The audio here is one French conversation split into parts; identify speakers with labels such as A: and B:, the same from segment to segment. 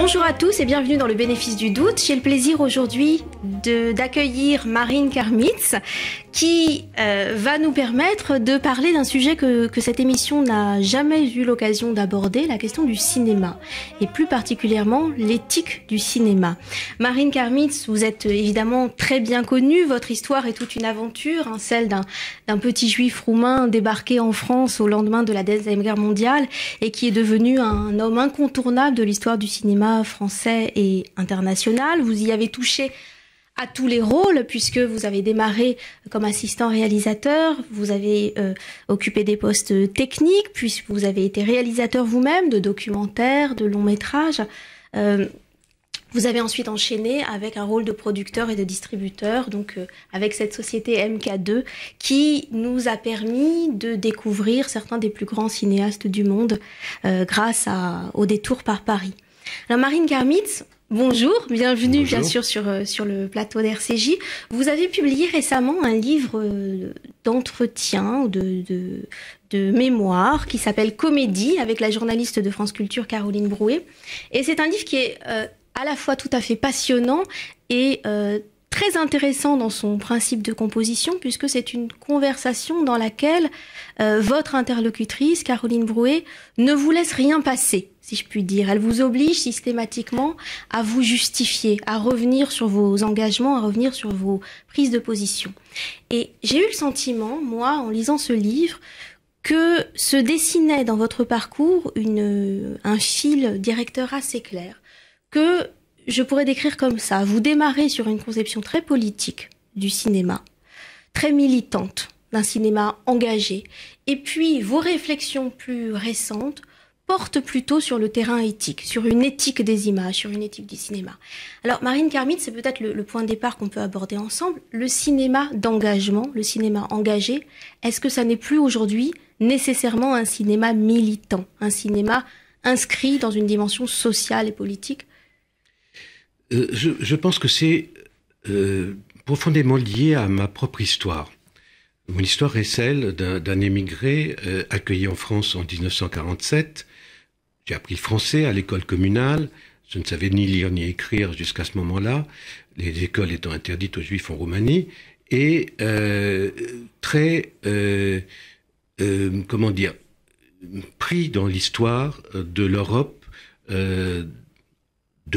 A: Bonjour à tous et bienvenue dans le bénéfice du doute. J'ai le plaisir aujourd'hui d'accueillir Marine Karmitz, qui euh, va nous permettre de parler d'un sujet que, que, cette émission n'a jamais eu l'occasion d'aborder, la question du cinéma, et plus particulièrement l'éthique du cinéma. Marine Karmitz, vous êtes évidemment très bien connue, votre histoire est toute une aventure, hein, celle d'un petit juif roumain débarqué en France au lendemain de la Deuxième Guerre mondiale, et qui est devenu un homme incontournable de l'histoire du cinéma français et international. Vous y avez touché à tous les rôles, puisque vous avez démarré comme assistant réalisateur, vous avez euh, occupé des postes techniques, puisque vous avez été réalisateur vous-même de documentaires, de longs métrages. Euh, vous avez ensuite enchaîné avec un rôle de producteur et de distributeur, donc euh, avec cette société MK2 qui nous a permis de découvrir certains des plus grands cinéastes du monde grâce à, au détour par Paris. La Marine Garmitz, Bonjour, bienvenue bien sûr sur, euh, sur le plateau d'RCJ. Vous avez publié récemment un livre euh, d'entretien ou de, de, mémoire qui s'appelle Comédie avec la journaliste de France Culture Caroline Brouet. Et c'est un livre qui est euh, à la fois tout à fait passionnant et très intéressant dans son principe de composition puisque c'est une conversation dans laquelle votre interlocutrice, Caroline Brouet, ne vous laisse rien passer si je puis dire. Elle vous oblige systématiquement à vous justifier, à revenir sur vos engagements, à revenir sur vos prises de position. Et j'ai eu le sentiment, moi, en lisant ce livre, que se dessinait dans votre parcours un fil directeur assez clair, que je pourrais décrire comme ça. Vous démarrez sur une conception très politique du cinéma, très militante, d'un cinéma engagé. Et puis vos réflexions plus récentes porte plutôt sur le terrain éthique, sur une éthique des images, sur une éthique du cinéma. Alors Marine Carmine, c'est peut-être le, point de départ qu'on peut aborder ensemble. Le cinéma d'engagement, le cinéma engagé, est-ce que ça n'est plus aujourd'hui nécessairement un cinéma militant, un cinéma inscrit dans une dimension sociale et politique
B: euh, je, pense que c'est euh, profondément lié à ma propre histoire. Mon histoire est celle d'un émigré euh, accueilli en France en 1947 j'ai appris le français à l'école communale. Je ne savais ni lire ni écrire jusqu'à ce moment-là, les écoles étant interdites aux juifs en Roumanie. Et euh, très, euh, euh, comment dire, pris dans l'histoire de l'Europe de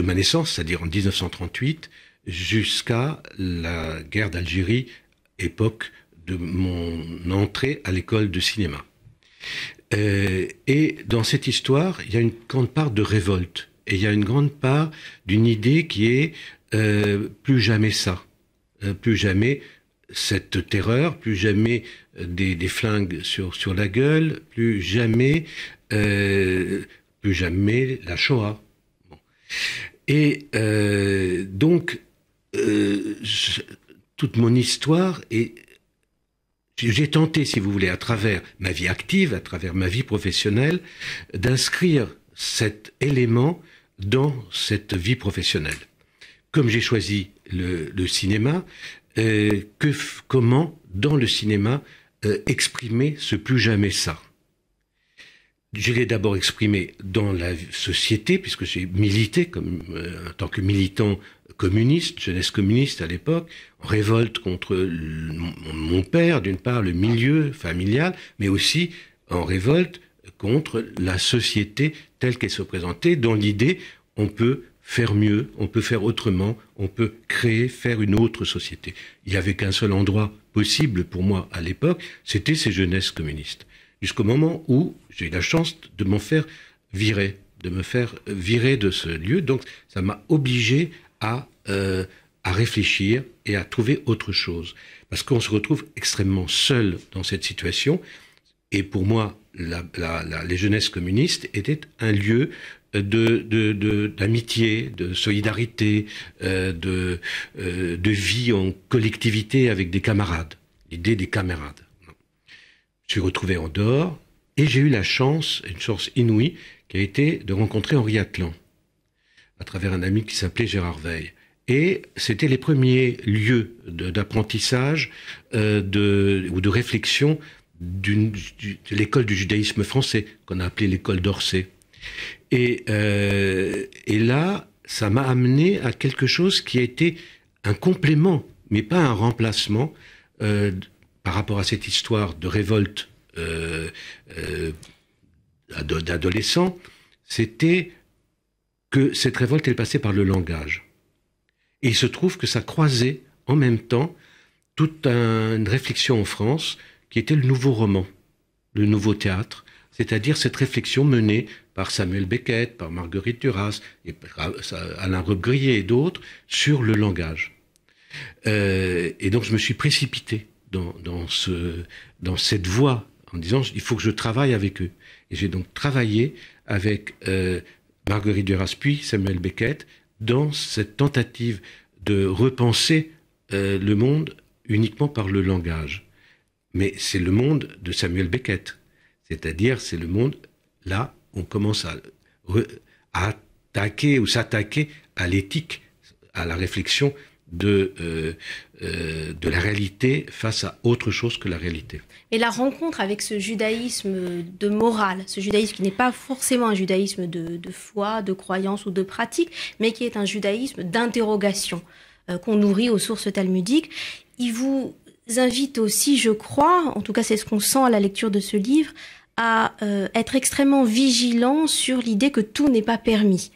B: ma naissance, c'est-à-dire en 1938, jusqu'à la guerre d'Algérie, époque de mon entrée à l'école de cinéma. Euh, et dans cette histoire, il y a une grande part de révolte. Et il y a une grande part d'une idée qui est euh, plus jamais ça, euh, plus jamais cette terreur, plus jamais des, des, flingues sur, sur la gueule, plus jamais, plus jamais la Shoah. Et donc, toute mon histoire est j'ai tenté, si vous voulez, à travers ma vie active, à travers ma vie professionnelle, d'inscrire cet élément dans cette vie professionnelle. Comme j'ai choisi le, cinéma, euh, que, comment, dans le cinéma, euh, exprimer ce plus jamais ça je l'ai d'abord exprimé dans la société, puisque j'ai milité comme, euh, en tant que militant communiste, jeunesse communiste à l'époque, révolte contre mon père, d'une part, le milieu familial, mais aussi en révolte contre la société telle qu'elle se présentait, dans l'idée on peut faire mieux, on peut faire autrement, on peut créer, faire une autre société. Il n'y avait qu'un seul endroit possible pour moi à l'époque, c'était ces jeunesses communistes. Jusqu'au moment où j'ai eu la chance de m'en faire virer, de me faire virer de ce lieu. Donc ça m'a obligé euh, à, réfléchir et à trouver autre chose. Parce qu'on se retrouve extrêmement seul dans cette situation. Et pour moi, les jeunesses communistes étaient un lieu d'amitié, de, euh, de, solidarité, euh, de, vie en collectivité avec des camarades. L'idée des camarades. Je suis retrouvé en dehors et j'ai eu la chance, une chance inouïe, qui a été de rencontrer Henri Atlan à travers un ami qui s'appelait Gérard Veil. Et c'était les premiers lieux d'apprentissage euh, de, ou de réflexion de l'école du judaïsme français, qu'on a appelée l'école d'Orsay. Et, euh, et là, ça m'a amené à quelque chose qui a été un complément, mais pas un remplacement, euh, par rapport à cette histoire de révolte d'adolescents. C'était que cette révolte est passée par le langage. Et il se trouve que ça croisait en même temps toute une réflexion en France qui était le nouveau roman, le nouveau théâtre, c'est-à-dire cette réflexion menée par Samuel Beckett, par Marguerite Duras, et euh, Alain grillet et d'autres sur le langage. Euh, et donc je me suis précipité dans, cette voie en disant il faut que je travaille avec eux. Et j'ai donc travaillé avec euh, Marguerite duras puis Samuel Beckett, dans cette tentative de repenser euh, le monde uniquement par le langage. Mais c'est le monde de Samuel Beckett, c'est-à-dire c'est le monde, là, on commence à, attaquer ou s'attaquer à l'éthique, à la réflexion de, euh, euh, de la réalité face à autre chose que la réalité.
A: Et la rencontre avec ce judaïsme de morale, ce judaïsme qui n'est pas forcément un judaïsme de, foi, de croyance ou de pratique, mais qui est un judaïsme d'interrogation euh, qu'on nourrit aux sources talmudiques, il vous invite aussi, je crois, en tout cas c'est ce qu'on sent à la lecture de ce livre, à euh, être extrêmement vigilant sur l'idée que tout n'est pas permis.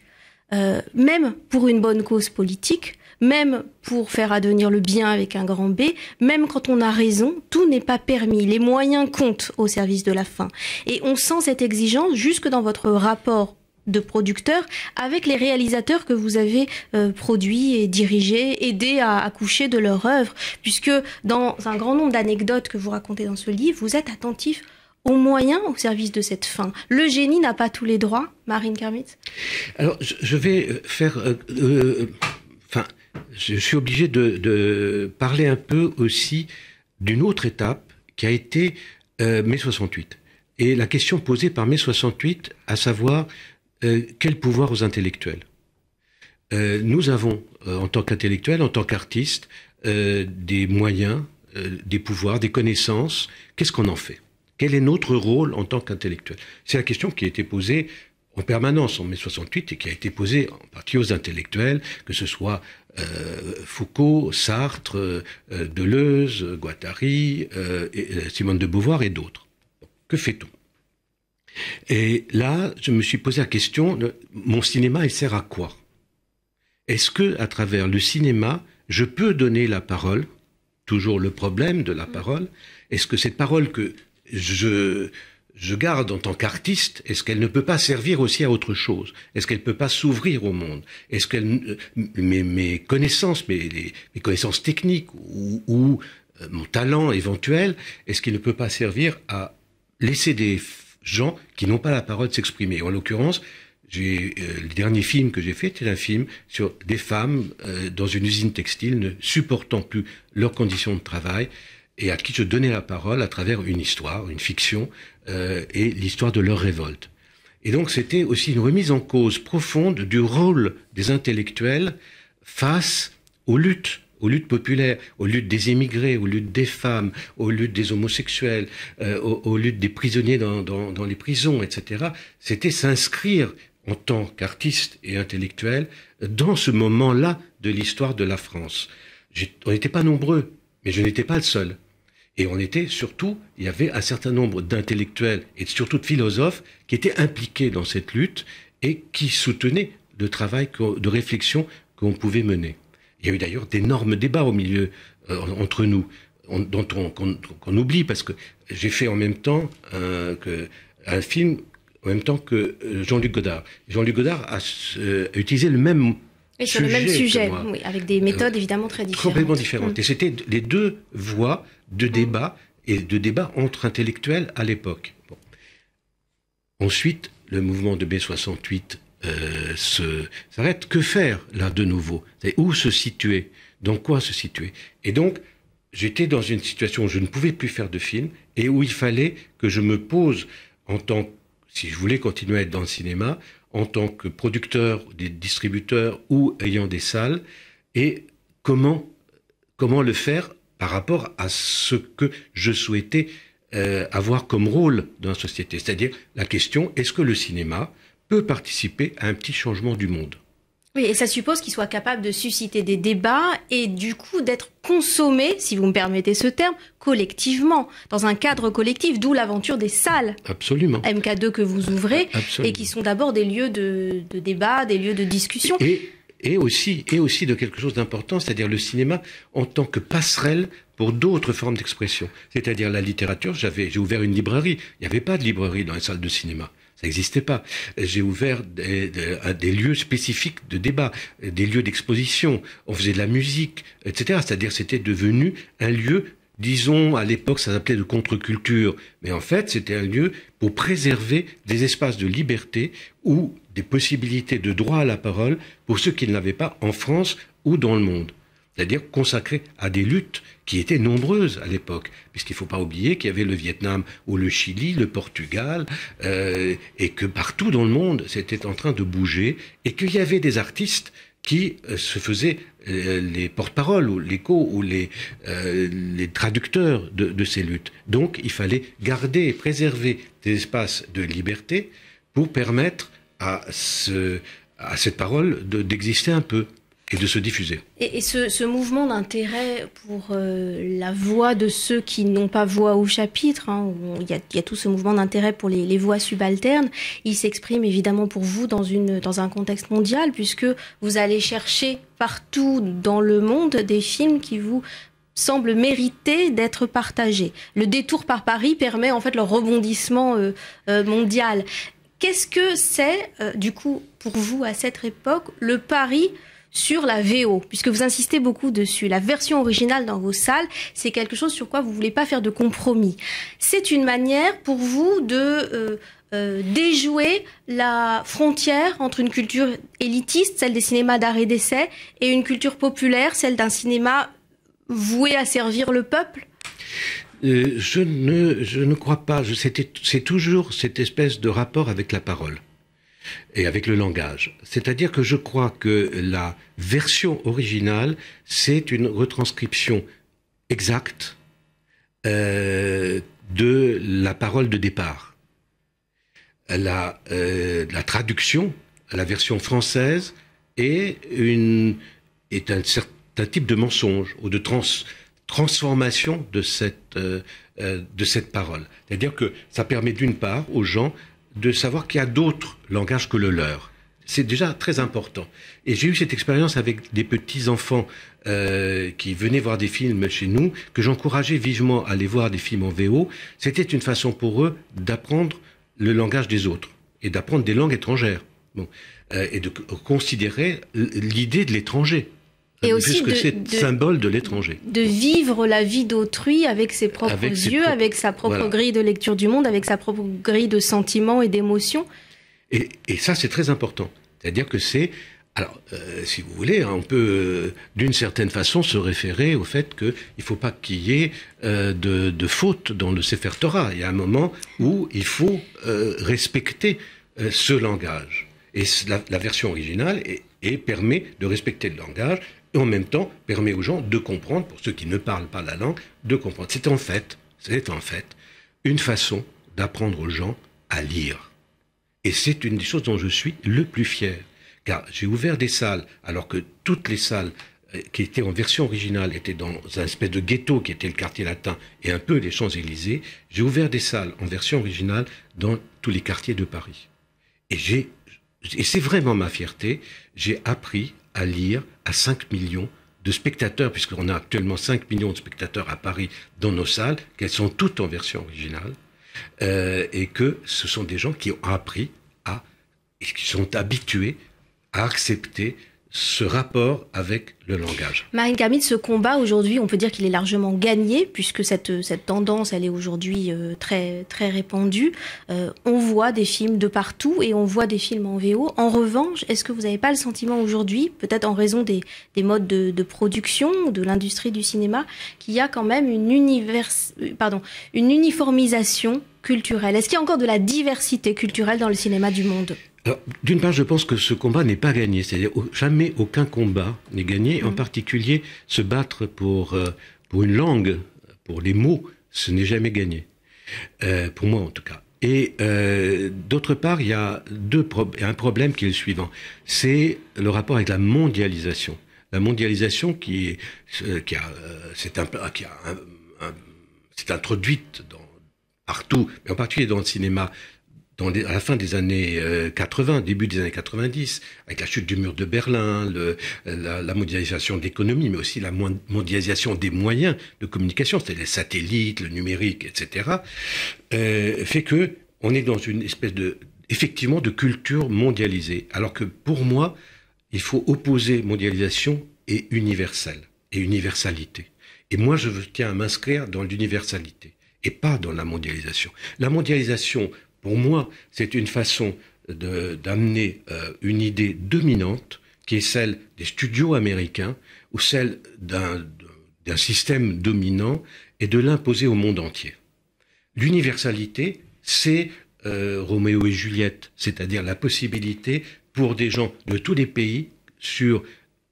A: même pour une bonne cause politique, même pour faire advenir le bien avec un grand B, même quand on a raison, tout n'est pas permis. Les moyens comptent au service de la fin. Et on sent cette exigence jusque dans votre rapport de producteur avec les réalisateurs que vous avez euh, produits et dirigés, aidés à accoucher de leur œuvre, puisque dans un grand nombre d'anecdotes que vous racontez dans ce livre, vous êtes attentif aux moyens au service de cette fin. Le génie n'a pas tous les droits, Marine Kermit.
B: Alors, je vais faire euh, euh, je suis obligé de, parler un peu aussi d'une autre étape qui a été euh, mai 68. Et la question posée par mai 68, à savoir euh, quel pouvoir aux intellectuels euh, Nous avons, en tant qu'intellectuels, en tant qu'artistes, des moyens, des pouvoirs, des connaissances. Qu'est-ce qu'on en fait Quel est notre rôle en tant qu'intellectuels C'est la question qui a été posée en permanence en mai 68 et qui a été posée en partie aux intellectuels, que ce soit euh, Foucault, Sartre, euh, Deleuze, Guattari, euh, Simone de Beauvoir et d'autres. Que fait-on Et là, je me suis posé la question mon cinéma, il sert à quoi Est-ce que, à travers le cinéma, je peux donner la parole Toujours le problème de la mm. parole. Est-ce que cette parole que je je garde en tant qu'artiste, est-ce qu'elle ne peut pas servir aussi à autre chose Est-ce qu'elle ne peut pas s'ouvrir au monde Est-ce qu'elle euh, mes, mes, connaissances, mes, connaissances techniques ou, euh, mon talent éventuel, est-ce qu'il ne peut pas servir à laisser des gens qui n'ont pas la parole s'exprimer En l'occurrence, j'ai euh, le dernier film que j'ai fait était un film sur des femmes dans une usine textile ne supportant plus leurs conditions de travail et à qui je donnais la parole à travers une histoire, une fiction, euh, et l'histoire de leur révolte. Et donc c'était aussi une remise en cause profonde du rôle des intellectuels face aux luttes aux luttes populaires, aux luttes des émigrés, aux luttes des femmes, aux luttes des homosexuels, euh, aux, luttes des prisonniers dans les prisons, etc., c'était s'inscrire en tant qu'artiste et intellectuel dans ce moment-là de l'histoire de la France. On n'était pas nombreux, mais je n'étais pas le seul. Et on était surtout, il y avait un certain nombre d'intellectuels et surtout de philosophes qui étaient impliqués dans cette lutte et qui soutenaient le travail de réflexion qu'on pouvait mener. Il y a eu d'ailleurs d'énormes débats au milieu, euh, entre nous, dont on, qu'on, oublie, parce que j'ai fait en même temps euh, un, film, en même temps que euh, Jean-Luc Godard. Jean-Luc Godard a utilisé le même
A: et sur le même sujet, avec des euh, méthodes évidemment très différentes. Complètement différentes. Mm.
B: Et c'était les deux voies de mm. débat et de débat entre intellectuels à l'époque. Ensuite, le mouvement de B68 euh, s'arrête. Que faire là de nouveau Où se situer Dans quoi se situer Et donc, j'étais dans une situation où je ne pouvais plus faire de film et où il fallait que je me pose en tant si je voulais continuer à être dans le cinéma, en tant que producteur, des distributeurs ou ayant des salles, et comment, comment le faire par rapport à ce que je souhaitais euh, avoir comme rôle dans la société. C'est-à-dire la question, est-ce que le cinéma peut participer à un petit changement du monde
A: oui, et ça suppose qu'il soit capable de susciter des débats et du coup d'être consommé, si vous me permettez ce terme, collectivement, dans un cadre collectif, d'où l'aventure des salles. Absolument. MK2 que vous ouvrez et qui sont d'abord des lieux de, débat, des lieux de discussion.
B: Et, aussi, et aussi de quelque chose d'important, c'est-à-dire le cinéma en tant que passerelle pour d'autres formes d'expression, c'est-à-dire la littérature. j'ai ouvert une librairie. Il n'y avait pas de librairie dans les salles de cinéma. Ça n'existait pas. J'ai ouvert des, lieux spécifiques de débat, des lieux d'exposition. On faisait de la musique, etc. C'est-à-dire, c'était devenu un lieu, disons, à l'époque, ça s'appelait de contre-culture. Mais en fait, c'était un lieu pour préserver des espaces de liberté ou des possibilités de droit à la parole pour ceux qui ne l'avaient pas en France ou dans le monde c'est-à-dire consacré à des luttes qui étaient nombreuses à l'époque, puisqu'il ne faut pas oublier qu'il y avait le Vietnam ou le Chili, le Portugal, euh, et que partout dans le monde, c'était en train de bouger, et qu'il y avait des artistes qui euh, se faisaient euh, les porte-paroles ou l'écho ou les, traducteurs de, ces luttes. Donc il fallait garder et préserver des espaces de liberté pour permettre à, cette parole d'exister un peu et de se diffuser.
A: Et, ce, mouvement d'intérêt pour euh, la voix de ceux qui n'ont pas voix au chapitre, hein, il, y a, tout ce mouvement d'intérêt pour les, voix subalternes, il s'exprime évidemment pour vous dans, une, dans un contexte mondial, puisque vous allez chercher partout dans le monde des films qui vous semblent mériter d'être partagés. Le détour par Paris permet en fait leur rebondissement euh, euh, mondial. Qu'est-ce que c'est, du coup, pour vous à cette époque, le Paris sur la VO, puisque vous insistez beaucoup dessus. La version originale dans vos salles, c'est quelque chose sur quoi vous voulez pas faire de compromis. C'est une manière pour vous de euh, euh, déjouer la frontière entre une culture élitiste, celle des cinémas d'art et d'essai, et une culture populaire, celle d'un cinéma voué à servir le peuple
B: euh, je, ne, je ne crois pas. c'est toujours cette espèce de rapport avec la parole et avec le langage. C'est-à-dire que je crois que la version originale, c'est une retranscription exacte euh, de la parole de départ. La, euh, la traduction, la version française, est, une, est un certain type de mensonge ou de transformation de cette, euh, de cette parole. C'est-à-dire que ça permet d'une part aux gens de savoir qu'il y a d'autres langages que le leur. C'est déjà très important. Et j'ai eu cette expérience avec des petits-enfants euh, qui venaient voir des films chez nous, que j'encourageais vivement à aller voir des films en VO. C'était une façon pour eux d'apprendre le langage des autres et d'apprendre des langues étrangères. Euh, et de considérer l'idée de l'étranger
A: et aussi que c'est symbole
B: de l'étranger.
A: De vivre la vie d'autrui avec ses propres yeux, avec sa propre grille de lecture du monde, avec sa propre grille de sentiments et d'émotions.
B: Et, ça, c'est très important. C'est-à-dire que c'est... Alors, euh, si vous voulez, hein, on peut euh, d'une certaine façon se référer au fait qu'il ne faut pas qu'il y ait euh, de, de faute dans le Sefer Torah. Il y a un moment où il faut respecter ce langage. Et la, version originale et permet de respecter le langage et en même temps permet aux gens de comprendre, pour ceux qui ne parlent pas la langue, de comprendre. C'est en fait, c'est en fait une façon d'apprendre aux gens à lire. Et c'est une des choses dont je suis le plus fier, car j'ai ouvert des salles, alors que toutes les salles euh, qui étaient en version originale étaient dans un espèce de ghetto qui était le quartier latin et un peu les Champs-Élysées, j'ai ouvert des salles en version originale dans tous les quartiers de Paris. Et j'ai et c'est vraiment ma fierté, j'ai appris à lire à 5 millions de spectateurs, puisqu'on a actuellement 5 millions de spectateurs à Paris dans nos salles, qu'elles sont toutes en version originale, euh, et que ce sont des gens qui ont appris à, et qui sont habitués à accepter ce rapport avec le langage.
A: Marine Camille, ce combat aujourd'hui, on peut dire qu'il est largement gagné, puisque cette, tendance, elle est aujourd'hui euh, très, très répandue. Euh, on voit des films de partout et on voit des films en VO. En revanche, est-ce que vous n'avez pas le sentiment aujourd'hui, peut-être en raison des, modes de, de, production, de l'industrie du cinéma, qu'il y a quand même une, univers, euh, pardon, une uniformisation culturelle Est-ce qu'il y a encore de la diversité culturelle dans le cinéma du monde
B: d'une part, je pense que ce combat n'est pas gagné. C'est-à-dire, jamais aucun combat n'est gagné. En mm. particulier, se battre pour, euh, pour une langue, pour les mots, ce n'est jamais gagné. Euh, pour moi, en tout cas. Et euh, d'autre part, il y a un problème qui est le suivant. C'est le rapport avec la mondialisation. La mondialisation qui, est, introduite partout, mais en particulier dans le cinéma, à la fin des années 80, euh, début des années 90, avec la chute du mur de Berlin, le, la, la, mondialisation de l'économie, mais aussi la mondialisation des moyens de communication, c'est-à-dire les satellites, le numérique, etc., euh, fait que on est dans une espèce de, effectivement, de culture mondialisée. Alors que pour moi, il faut opposer mondialisation et universel, et universalité. Et moi, je tiens à m'inscrire dans l'universalité et pas dans la mondialisation. La mondialisation, pour moi, c'est une façon d'amener euh, une idée dominante qui est celle des studios américains ou celle d'un système dominant et de l'imposer au monde entier. L'universalité, c'est euh, Roméo et Juliette, c'est-à-dire la possibilité pour des gens de tous les pays sur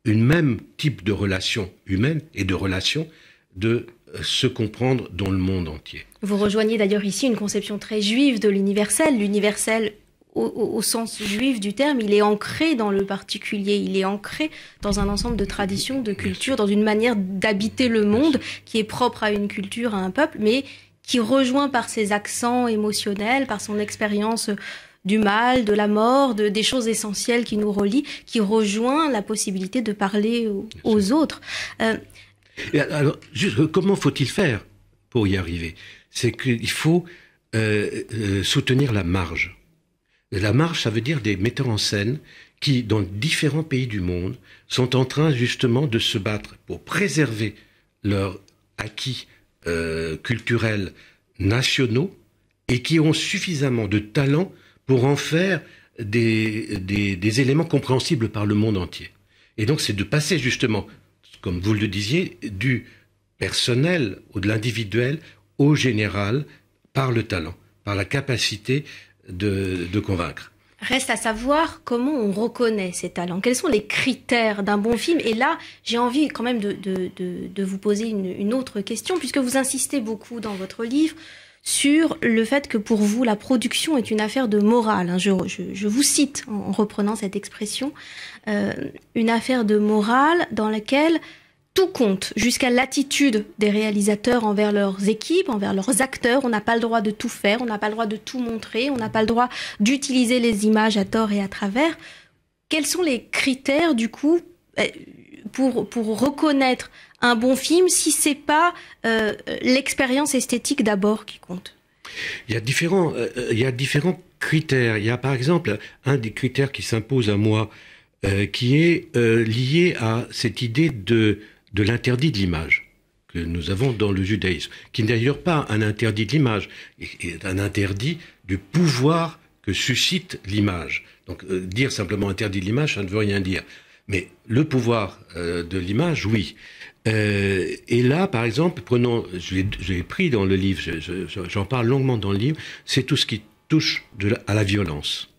B: une même type de relation humaine et de relation de se comprendre dans le monde entier.
A: Vous rejoignez d'ailleurs ici une conception très juive de l'universel. L'universel au, sens juif du terme, il est ancré dans le particulier, il est ancré dans un ensemble de traditions, de cultures, dans une manière d'habiter le monde qui est propre à une culture, à un peuple, mais qui rejoint par ses accents émotionnels, par son expérience du mal, de la mort, des choses essentielles qui nous relient, qui rejoint la possibilité de parler aux, autres. Euh,
B: alors, comment faut-il faire pour y arriver C'est qu'il faut euh, euh, soutenir la marge. La marge, ça veut dire des metteurs en scène qui, dans différents pays du monde, sont en train justement de se battre pour préserver leurs acquis euh, culturels nationaux et qui ont suffisamment de talent pour en faire des, des éléments compréhensibles par le monde entier. Et donc c'est de passer justement comme vous le disiez, du personnel ou de l'individuel au général par le talent, par la capacité de, convaincre.
A: Reste à savoir comment on reconnaît ces talents. Quels sont les critères d'un bon film Et là, j'ai envie quand même de, vous poser une, autre question, puisque vous insistez beaucoup dans votre livre sur le fait que pour vous, la production est une affaire de morale. Hein. Je, vous cite en reprenant cette expression, euh, une affaire de morale dans laquelle tout compte, jusqu'à l'attitude des réalisateurs envers leurs équipes, envers leurs acteurs. On n'a pas le droit de tout faire, on n'a pas le droit de tout montrer, on n'a pas le droit d'utiliser les images à tort et à travers. Quels sont les critères du coup euh, pour, reconnaître un bon film si c'est pas euh, l'expérience esthétique d'abord qui compte
B: il y, a différents, euh, euh, il différents critères. Il y a par exemple un des critères qui s'impose à moi, qui est lié à cette idée de, l'interdit de l'image que nous avons dans le judaïsme, qui n'est d'ailleurs pas un interdit de l'image, est un interdit du pouvoir que suscite l'image. Donc dire simplement interdit de l'image, ça ne veut rien dire. Mais le pouvoir euh, de l'image, oui. Euh, et là, par exemple, prenons, l'ai pris dans le livre, j'en parle longuement dans le livre, c'est tout ce qui touche à la violence.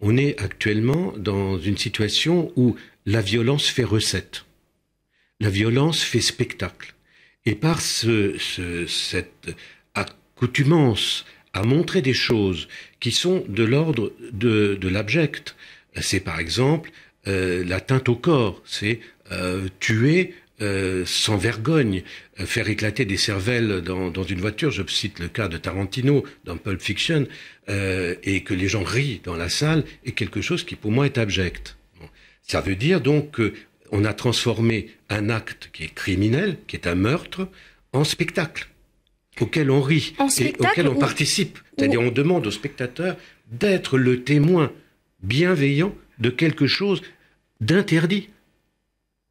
B: On est actuellement dans une situation où la violence fait recette, la violence fait spectacle. Et par ce, cette accoutumance à montrer des choses qui sont de l'ordre de l'abject, c'est par exemple euh, l'atteinte au corps, c'est euh, tuer euh, sans vergogne, faire éclater des cervelles dans, une voiture, je cite le cas de Tarantino dans Pulp Fiction, et que les gens rient dans la salle, est quelque chose qui pour moi est abject. Ça veut dire donc qu'on a transformé un acte qui est criminel, qui est un meurtre, en spectacle, auquel on rit, et auquel on participe. C'est-à-dire on demande au spectateur d'être le témoin bienveillant de quelque chose d'interdit.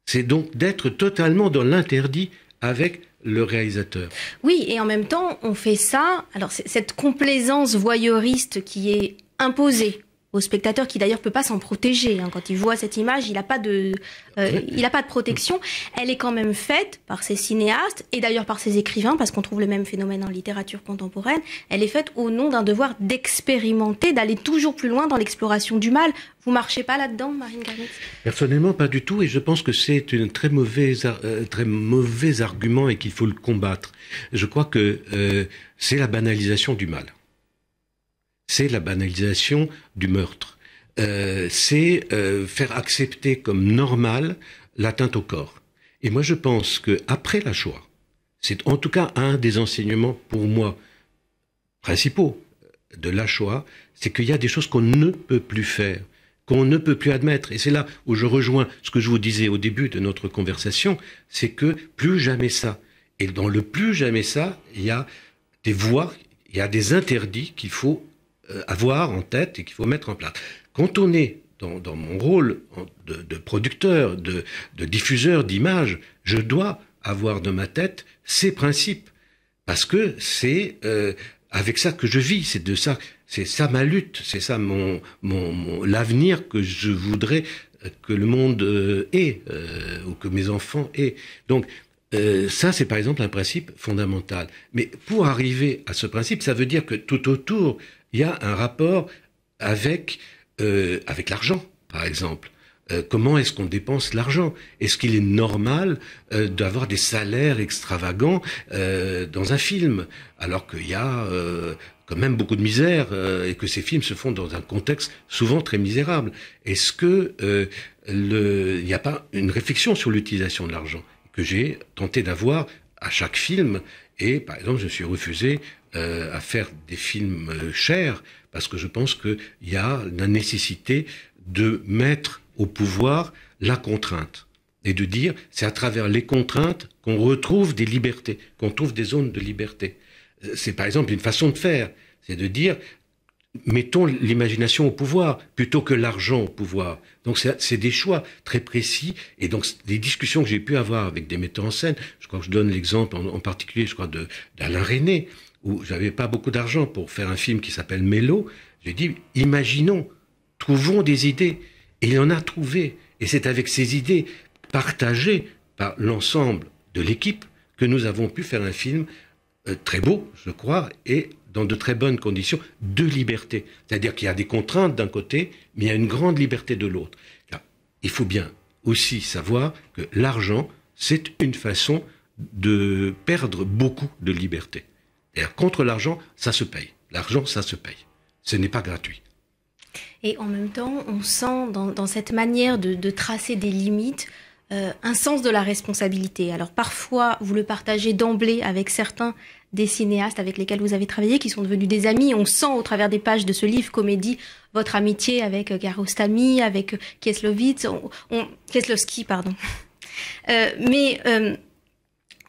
B: C'est donc d'être totalement dans l'interdit avec le réalisateur.
A: Oui, et en même temps, on fait ça. Alors, cette complaisance voyeuriste qui est imposée au spectateur qui d'ailleurs peut pas s'en protéger. Hein. Quand il voit cette image, il n'a pas de, euh, il a pas de protection. Elle est quand même faite par ces cinéastes et d'ailleurs par ses écrivains, parce qu'on trouve le même phénomène en littérature contemporaine. Elle est faite au nom d'un devoir d'expérimenter, d'aller toujours plus loin dans l'exploration du mal. Vous marchez pas là-dedans, Marine Garnitz
B: Personnellement, pas du tout, et je pense que c'est un très mauvais, euh, très mauvais argument et qu'il faut le combattre. Je crois que euh, c'est la banalisation du mal c'est la banalisation du meurtre. Euh, c'est euh, faire accepter comme normal l'atteinte au corps. Et moi, je pense que après la Shoah, c'est en tout cas un des enseignements pour moi principaux euh, de la Shoah, c'est qu'il y a des choses qu'on ne peut plus faire, qu'on ne peut plus admettre. Et c'est là où je rejoins ce que je vous disais au début de notre conversation, c'est que plus jamais ça. Et dans le plus jamais ça, il y a des voies, il y a des interdits qu'il faut euh, avoir en tête et qu'il faut mettre en place. Quand on est dans, mon rôle de, producteur, de, diffuseur d'images, je dois avoir dans ma tête ces principes parce que c'est euh, avec ça que je vis, c'est de ça, c'est ça ma lutte, c'est ça mon, mon, l'avenir que je voudrais euh, que le monde ait ou que mes enfants aient. Donc ça, c'est par exemple un principe fondamental. Mais pour arriver à ce principe, ça veut dire que tout autour il y a un rapport avec, euh, avec l'argent, par exemple. Euh, comment est-ce qu'on dépense l'argent Est-ce qu'il est normal euh, d'avoir des salaires extravagants dans un film, alors qu'il y a quand même beaucoup de misère et que ces films se font dans un contexte souvent très misérable Est-ce que il n'y a pas une réflexion sur l'utilisation de l'argent que j'ai tenté d'avoir à chaque film et par exemple, je suis refusé euh, à faire des films euh, chers, parce que je pense qu'il y a la nécessité de mettre au pouvoir la contrainte et de dire c'est à travers les contraintes qu'on retrouve des libertés, qu'on trouve des zones de liberté. C'est par exemple une façon de faire, c'est de dire mettons l'imagination au pouvoir plutôt que l'argent au pouvoir. Donc c'est des choix très précis et donc des discussions que j'ai pu avoir avec des metteurs en scène, je crois que je donne l'exemple en, en, particulier, je crois, d'Alain René, où j'avais pas beaucoup d'argent pour faire un film qui s'appelle Mélo, j'ai dit, imaginons, trouvons des idées. Et il en a trouvé. Et c'est avec ces idées partagées par l'ensemble de l'équipe que nous avons pu faire un film euh, très beau, je crois, et dans de très bonnes conditions de liberté. C'est-à-dire qu'il y a des contraintes d'un côté, mais il y a une grande liberté de l'autre. Il faut bien aussi savoir que l'argent, c'est une façon de perdre beaucoup de liberté. Et contre l'argent, ça se paye. L'argent, ça se paye. Ce n'est pas gratuit.
A: Et en même temps, on sent dans, cette manière de, tracer des limites euh, un sens de la responsabilité. Alors parfois, vous le partagez d'emblée avec certains des cinéastes avec lesquels vous avez travaillé, qui sont devenus des amis. On sent au travers des pages de ce livre comédie votre amitié avec euh, Garostami, avec euh, Kieslowski, pardon. mais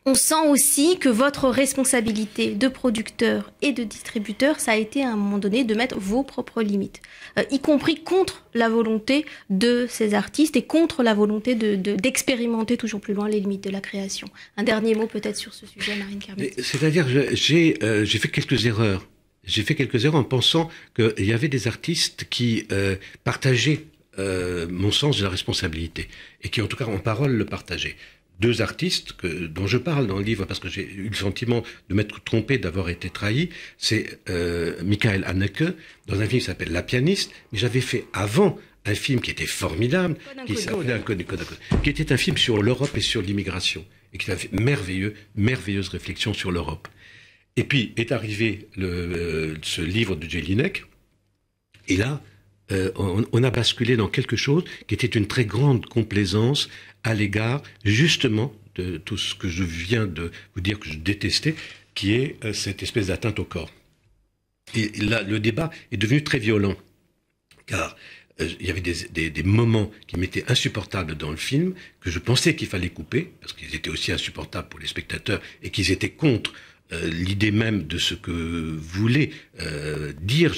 A: on sent aussi que votre responsabilité de producteur et de distributeur, ça a été à un moment donné de mettre vos propres limites, euh, y compris contre la volonté de ces artistes et contre la volonté d'expérimenter toujours plus loin les limites de la création. Un dernier mot peut-être sur ce sujet, Marine
B: C'est-à-dire, euh, j'ai fait quelques erreurs. J'ai fait quelques erreurs en pensant qu'il y avait des artistes qui euh, partageaient mon sens de la responsabilité et qui en tout cas en parole le partageaient deux artistes dont je parle dans le livre parce que j'ai eu le sentiment de m'être trompé, d'avoir été trahi. C'est euh, Michael Haneke dans un film qui s'appelle La pianiste, mais j'avais fait avant un film qui était formidable, qui, qui était un film sur l'Europe et sur l'immigration, et qui avait merveilleux, merveilleuse réflexion sur l'Europe. Et puis est arrivé euh, ce livre de Jelinek, et là, euh, on, a basculé dans quelque chose qui était une très grande complaisance à l'égard justement de tout ce que je viens de vous dire que je détestais, qui est euh, cette espèce d'atteinte au corps. Et là, le débat est devenu très violent, car euh, il y avait des, moments qui m'étaient insupportables dans le film, que je pensais qu'il fallait couper, parce qu'ils étaient aussi insupportables pour les spectateurs et qu'ils étaient contre l'idée même de ce que voulait dire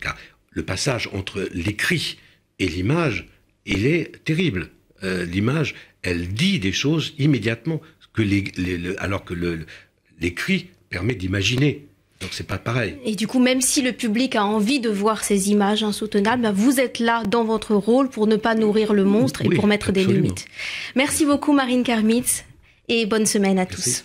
B: Car le passage entre l'écrit et l'image, il est terrible. Euh, l'image, elle dit des choses immédiatement, que les, alors que l'écrit permet d'imaginer. Donc c'est pas pareil.
A: Et du coup, même si le public a envie de voir ces images insoutenables, bah, vous êtes là dans votre rôle pour ne pas nourrir le monstre et pour mettre des limites. Merci beaucoup Marine Karmitz et bonne semaine à tous.